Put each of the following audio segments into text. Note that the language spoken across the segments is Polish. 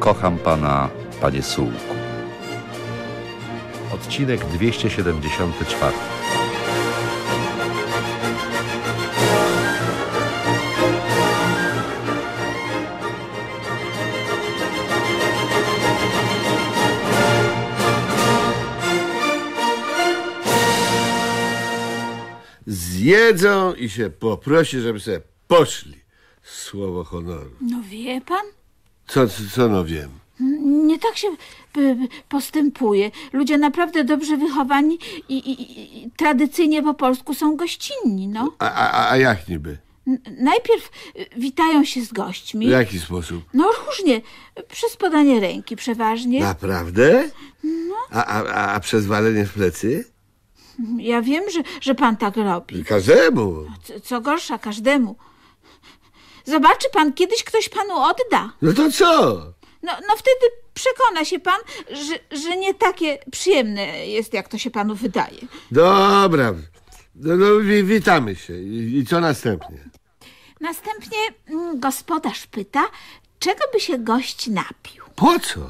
Kocham Pana, Panie Sułku. Odcinek 274. Zjedzą i się poprosi, żeby sobie poszli. Słowo honoru. No wie pan, co, co, no wiem? Nie tak się e, e, postępuje. Ludzie naprawdę dobrze wychowani i, i, i tradycyjnie po polsku są gościnni, no. A, a, a jak niby? Najpierw e, witają się z gośćmi. W jaki sposób? No różnie. Przez podanie ręki przeważnie. Naprawdę? No. A, a, a przez walenie w plecy? Ja wiem, że, że pan tak robi. Każdemu. Co, co gorsza, każdemu. Zobaczy pan, kiedyś ktoś panu odda. No to co? No, no wtedy przekona się pan, że, że nie takie przyjemne jest, jak to się panu wydaje. Dobra. No, no witamy się. I, I co następnie? Następnie mm, gospodarz pyta, czego by się gość napił. Po co?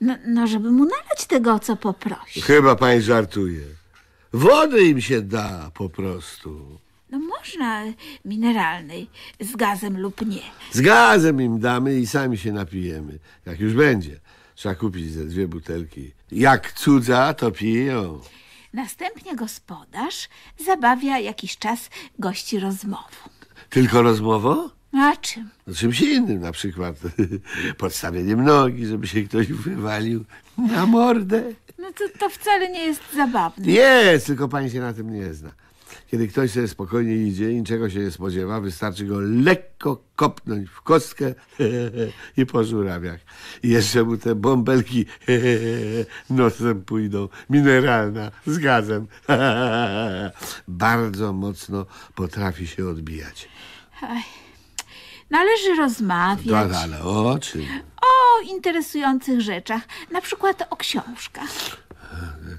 No, no żeby mu nalać tego, o co poprosi. Chyba pani żartuje. Wody im się da po prostu. No można mineralnej, z gazem lub nie. Z gazem im damy i sami się napijemy, jak już będzie. Trzeba kupić ze dwie butelki. Jak cudza, to piją. Następnie gospodarz zabawia jakiś czas gości rozmową. Tylko rozmową? No a czym? No czymś innym, na przykład podstawieniem nogi, żeby się ktoś wywalił na mordę. No to, to wcale nie jest zabawne. Jest, tylko pani się na tym nie zna. Kiedy ktoś sobie spokojnie idzie i niczego się nie spodziewa, wystarczy go lekko kopnąć w kostkę i po żurawiach. I jeszcze mu te bąbelki nosem pójdą. Mineralna, z gazem. Bardzo mocno potrafi się odbijać. Należy rozmawiać. Dwa ale o czym? O interesujących rzeczach, na przykład o książkach.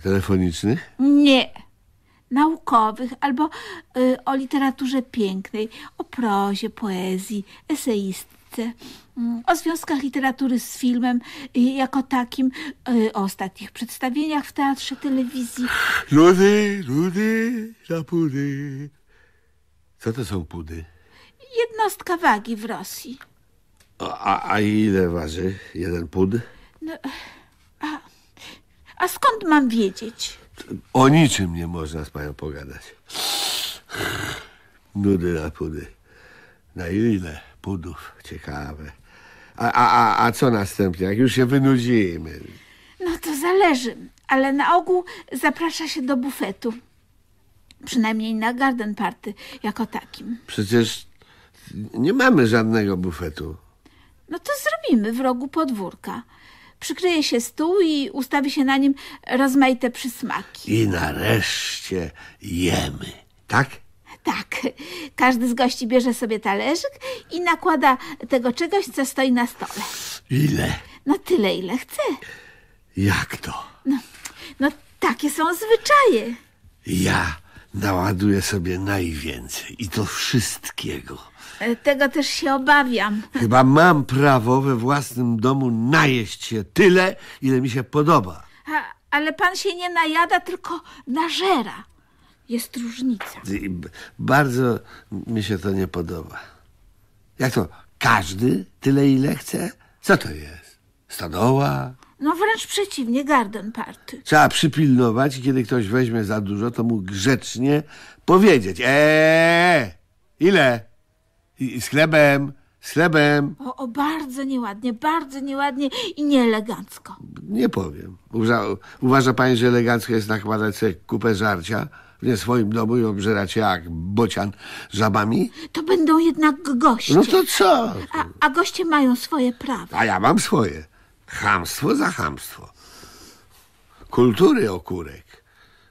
Telefonicznych? Nie naukowych albo y, o literaturze pięknej, o prozie, poezji, eseistce, mm, o związkach literatury z filmem y, jako takim, y, o ostatnich przedstawieniach w teatrze, telewizji. Ludy, ludy, zapudy. Co to są pudy? Jednostka wagi w Rosji. A, a ile waży jeden pud? No, a, a skąd mam wiedzieć? o niczym nie można z panią pogadać. Nudy na pudy. Na ile pudów, ciekawe. A, a, a, co następnie, jak już się wynudzimy? No to zależy, ale na ogół zaprasza się do bufetu. Przynajmniej na garden party jako takim. Przecież nie mamy żadnego bufetu. No to zrobimy w rogu podwórka przykryje się stół i ustawi się na nim rozmaite przysmaki. I nareszcie jemy, tak? Tak. Każdy z gości bierze sobie talerzyk i nakłada tego czegoś, co stoi na stole. Ile? No tyle, ile chce. Jak to? No, no takie są zwyczaje. Ja naładuję sobie najwięcej i to wszystkiego. E, tego też się obawiam. Chyba mam prawo we własnym domu najeść się tyle, ile mi się podoba. A, ale pan się nie najada, tylko nażera. Jest różnica. bardzo mi się to nie podoba. Jak to? Każdy tyle, ile chce? Co to jest? Stodoła? No wręcz przeciwnie, garden party. Trzeba przypilnować i kiedy ktoś weźmie za dużo, to mu grzecznie powiedzieć. Eee, ile? I, z chlebem, z chlebem. O, o, bardzo nieładnie, bardzo nieładnie i nieelegancko. Nie powiem. Uważa, uważa pani, że elegancko jest nakładać sobie kupę żarcia w nie swoim domu i obżerać jak bocian żabami? To będą jednak goście. No to co? A, a goście mają swoje prawa. A ja mam swoje. Hamstwo za hamstwo. Kultury okurek.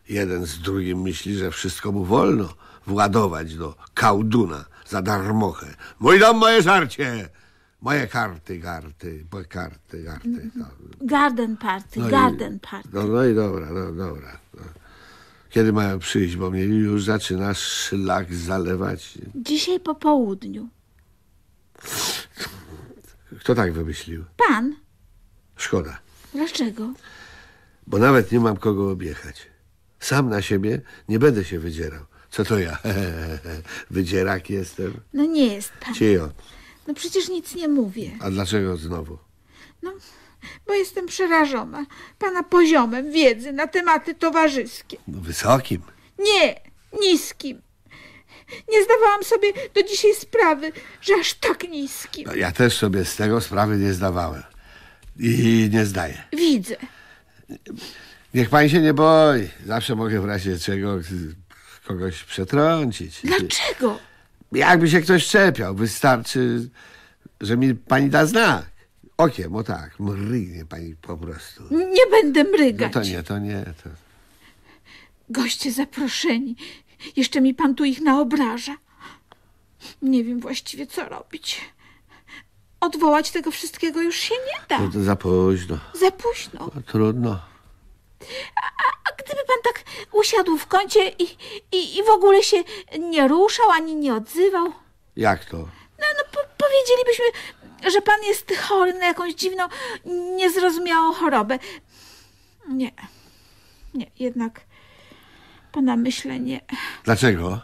Jeden z drugim myśli, że wszystko mu wolno władować do kałduna – za darmochę. Mój dom, moje żarcie! Moje karty, karty, karty, karty. No. Garden party, no garden i, party. No, no i dobra, no dobra. No. Kiedy mają przyjść, bo mnie już zaczyna szlak zalewać. Dzisiaj po południu. Kto tak wymyślił? Pan. Szkoda. Dlaczego? Bo nawet nie mam kogo objechać. Sam na siebie nie będę się wydzierał. Co to ja? Wydzierak jestem? No nie jest pan. Ciejo. No przecież nic nie mówię. A dlaczego znowu? No, bo jestem przerażona pana poziomem wiedzy na tematy towarzyskie. No wysokim? Nie, niskim. Nie zdawałam sobie do dzisiaj sprawy, że aż tak niskim. No, ja też sobie z tego sprawy nie zdawałem. I nie zdaję. Widzę. Niech pani się nie boi. Zawsze mogę w razie czego kogoś przetrącić. Dlaczego? Jakby się ktoś czepiał, wystarczy, że mi pani da znak. Okiem, o tak, mrygnie pani po prostu. Nie będę mrygać. No to nie, to nie. To... Goście zaproszeni. Jeszcze mi pan tu ich naobraża. Nie wiem właściwie, co robić. Odwołać tego wszystkiego już się nie da. No to za późno. Za późno. No, trudno. A, pan tak usiadł w kącie i, i, i w ogóle się nie ruszał ani nie odzywał? Jak to? No, no po powiedzielibyśmy, że pan jest chory na jakąś dziwną, niezrozumiałą chorobę. Nie. Nie, jednak pana myślę nie. Dlaczego?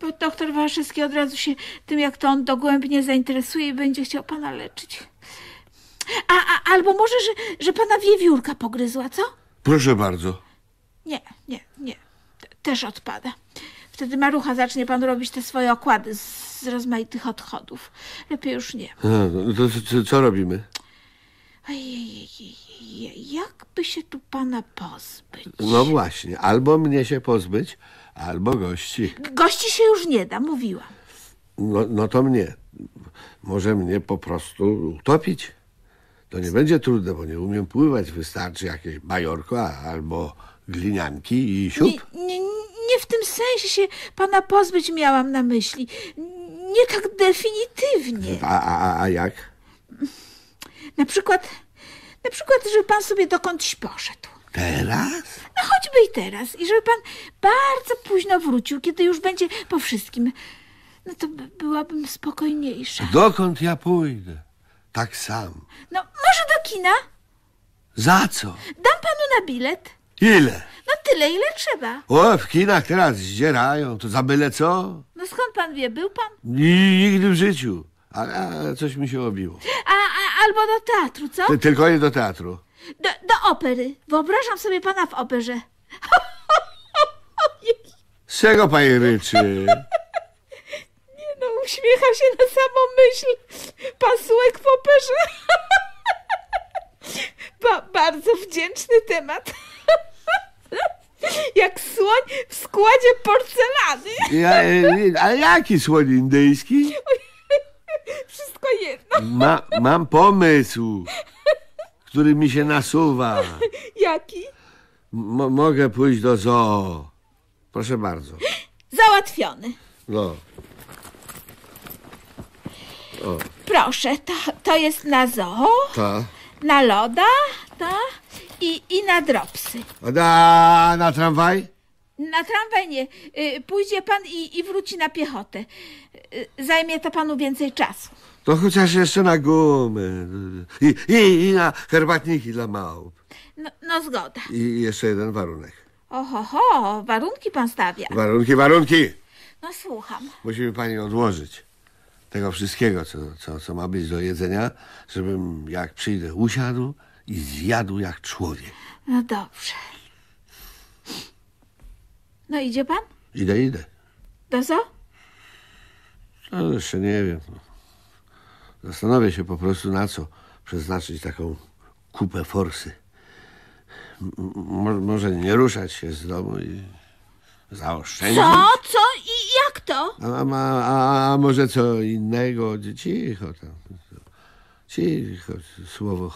Bo doktor Waszewski od razu się tym, jak to on dogłębnie zainteresuje i będzie chciał pana leczyć. A, a albo może, że, że pana wiewiórka pogryzła, co? Proszę bardzo też odpada. Wtedy Marucha zacznie pan robić te swoje okłady z rozmaitych odchodów. Lepiej już nie. A, no to, to co robimy? Ojej, jakby się tu pana pozbyć? No właśnie, albo mnie się pozbyć, albo gości. Gości się już nie da, mówiłam. No, no to mnie. Może mnie po prostu utopić. To nie będzie trudne, bo nie umiem pływać. Wystarczy jakieś bajorko albo glinianki i siup. Nie, nie, tym sensie się pana pozbyć miałam na myśli. Nie tak definitywnie. A, a, a jak? Na przykład, na przykład, żeby pan sobie dokądś poszedł. Teraz? No choćby i teraz. I żeby pan bardzo późno wrócił, kiedy już będzie po wszystkim. No to byłabym spokojniejsza. Dokąd ja pójdę? Tak sam. No, może do kina? Za co? Dam panu na bilet. Ile? No tyle, ile trzeba. O, w kinach teraz zdzierają, to za byle co. No skąd pan wie, był pan? Nigdy w życiu, ale a, coś mi się obiło. A, a, albo do teatru, co? Tylko nie do teatru. Do, do opery. Wyobrażam sobie pana w operze. Z czego pani ryczy? Nie no, uśmiecha się na samą myśl. Pan w operze. ba bardzo wdzięczny temat. Jak słoń w składzie porcelany. Ja, e, e, a jaki słoń indyjski? Wszystko jedno. Ma, mam pomysł, który mi się nasuwa. Jaki? M mogę pójść do zoo. Proszę bardzo. Załatwiony. No. O. Proszę, to, to jest na zoo? Ta. Na loda? Ta i, i na dropsy. da, na tramwaj? Na tramwaj nie. Y, pójdzie pan i, i wróci na piechotę. Y, zajmie to panu więcej czasu. To chociaż jeszcze na gumę. I, i, i na herbatniki dla małp. No, no zgoda. I jeszcze jeden warunek. Oho, oho warunki pan stawia. Warunki, warunki. No słucham. Musimy pani odłożyć tego wszystkiego, co, co, co ma być do jedzenia, żebym jak przyjdę usiadł i zjadł jak człowiek. No dobrze. No idzie pan? Idę, idę. Do co? No jeszcze nie wiem. Zastanawiam się po prostu na co przeznaczyć taką kupę forsy. M może nie ruszać się z domu i zaoszczędzić. Co? Co? I jak to? A, a, a, a może co innego? Cicho tam. Cicho. Słowo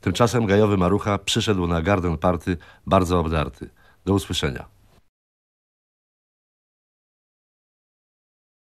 Tymczasem gajowy Marucha przyszedł na garden party bardzo obdarty. Do usłyszenia.